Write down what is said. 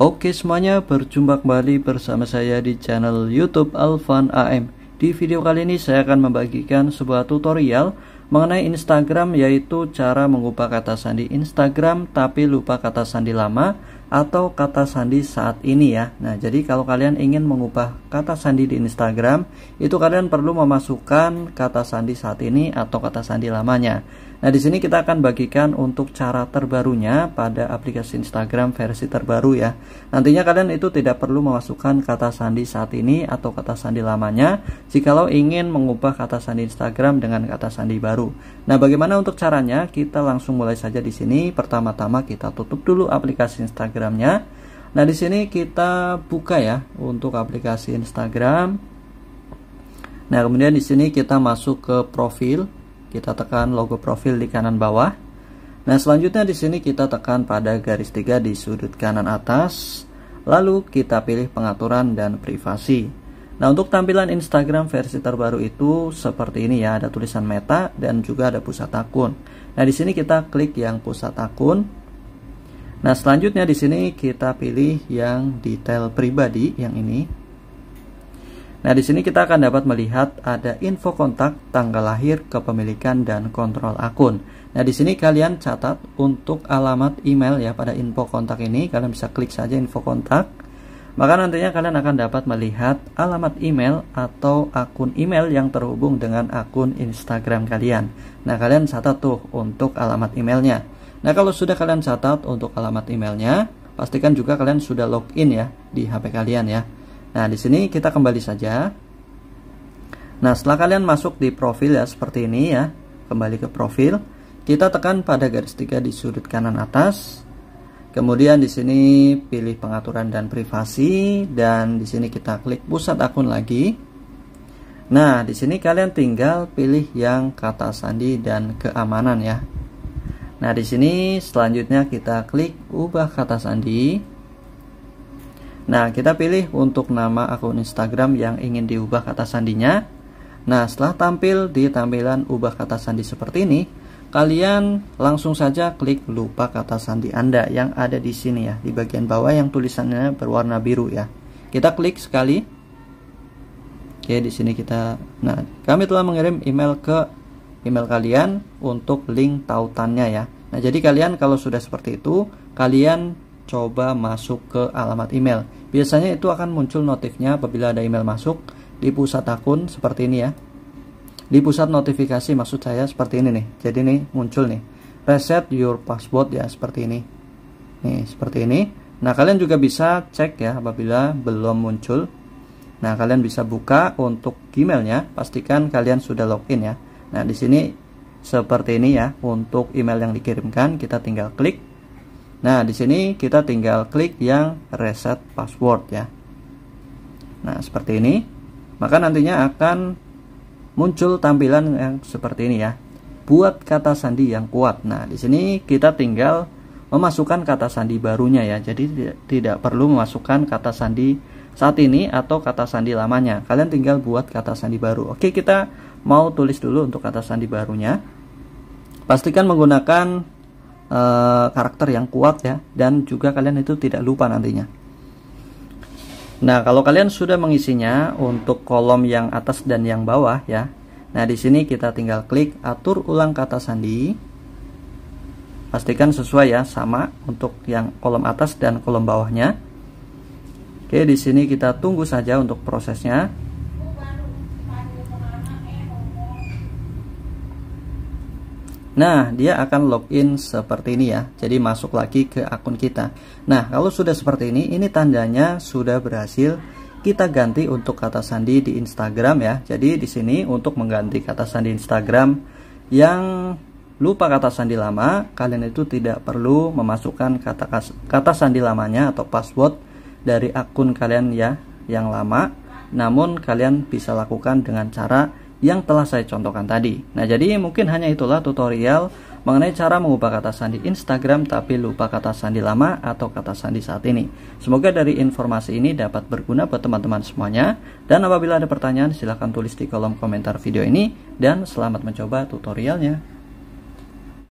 Oke semuanya, berjumpa kembali bersama saya di channel YouTube Alvan AM. Di video kali ini saya akan membagikan sebuah tutorial mengenai Instagram yaitu cara mengubah kata sandi Instagram tapi lupa kata sandi lama atau kata sandi saat ini ya. Nah, jadi kalau kalian ingin mengubah kata sandi di Instagram, itu kalian perlu memasukkan kata sandi saat ini atau kata sandi lamanya. Nah, di sini kita akan bagikan untuk cara terbarunya pada aplikasi Instagram versi terbaru ya. Nantinya kalian itu tidak perlu memasukkan kata sandi saat ini atau kata sandi lamanya jikalau ingin mengubah kata sandi Instagram dengan kata sandi baru baru. Nah, bagaimana untuk caranya? Kita langsung mulai saja di sini. Pertama-tama kita tutup dulu aplikasi Instagramnya. Nah, di sini kita buka ya untuk aplikasi Instagram. Nah, kemudian di sini kita masuk ke profil. Kita tekan logo profil di kanan bawah. Nah, selanjutnya di sini kita tekan pada garis tiga di sudut kanan atas. Lalu kita pilih pengaturan dan privasi. Nah, untuk tampilan Instagram versi terbaru itu seperti ini ya, ada tulisan meta dan juga ada pusat akun. Nah, di sini kita klik yang pusat akun. Nah, selanjutnya di sini kita pilih yang detail pribadi yang ini. Nah, di sini kita akan dapat melihat ada info kontak, tanggal lahir, kepemilikan, dan kontrol akun. Nah, di sini kalian catat untuk alamat email ya pada info kontak ini. Kalian bisa klik saja info kontak maka nantinya kalian akan dapat melihat alamat email atau akun email yang terhubung dengan akun Instagram kalian. Nah, kalian catat tuh untuk alamat emailnya. Nah, kalau sudah kalian catat untuk alamat emailnya, pastikan juga kalian sudah login ya di HP kalian ya. Nah, di sini kita kembali saja. Nah, setelah kalian masuk di profil ya seperti ini ya, kembali ke profil, kita tekan pada garis tiga di sudut kanan atas, Kemudian di sini pilih pengaturan dan privasi dan di sini kita klik pusat akun lagi. Nah, di sini kalian tinggal pilih yang kata sandi dan keamanan ya. Nah, di sini selanjutnya kita klik ubah kata sandi. Nah, kita pilih untuk nama akun Instagram yang ingin diubah kata sandinya. Nah, setelah tampil di tampilan ubah kata sandi seperti ini, kalian langsung saja klik lupa kata sandi Anda yang ada di sini ya, di bagian bawah yang tulisannya berwarna biru ya. Kita klik sekali. Oke, di sini kita nah, kami telah mengirim email ke email kalian untuk link tautannya ya. Nah, jadi kalian kalau sudah seperti itu, kalian coba masuk ke alamat email. Biasanya itu akan muncul notifnya apabila ada email masuk di pusat akun seperti ini ya di pusat notifikasi maksud saya seperti ini nih jadi nih muncul nih reset your password ya seperti ini nih seperti ini nah kalian juga bisa cek ya apabila belum muncul nah kalian bisa buka untuk Gmailnya pastikan kalian sudah login ya nah di sini seperti ini ya untuk email yang dikirimkan kita tinggal klik nah di sini kita tinggal klik yang reset password ya nah seperti ini maka nantinya akan muncul tampilan yang seperti ini ya. Buat kata sandi yang kuat. Nah, di sini kita tinggal memasukkan kata sandi barunya ya. Jadi tidak perlu memasukkan kata sandi saat ini atau kata sandi lamanya. Kalian tinggal buat kata sandi baru. Oke, kita mau tulis dulu untuk kata sandi barunya. Pastikan menggunakan uh, karakter yang kuat ya dan juga kalian itu tidak lupa nantinya. Nah, kalau kalian sudah mengisinya untuk kolom yang atas dan yang bawah ya. Nah, di sini kita tinggal klik atur ulang kata sandi. Pastikan sesuai ya, sama untuk yang kolom atas dan kolom bawahnya. Oke, di sini kita tunggu saja untuk prosesnya. Nah, dia akan login seperti ini ya. Jadi masuk lagi ke akun kita. Nah, kalau sudah seperti ini, ini tandanya sudah berhasil kita ganti untuk kata sandi di Instagram ya. Jadi di sini untuk mengganti kata sandi Instagram yang lupa kata sandi lama, kalian itu tidak perlu memasukkan kata kata sandi lamanya atau password dari akun kalian ya yang lama. Namun kalian bisa lakukan dengan cara yang telah saya contohkan tadi. Nah, jadi mungkin hanya itulah tutorial mengenai cara mengubah kata sandi Instagram tapi lupa kata sandi lama atau kata sandi saat ini. Semoga dari informasi ini dapat berguna buat teman-teman semuanya. Dan apabila ada pertanyaan silahkan tulis di kolom komentar video ini dan selamat mencoba tutorialnya.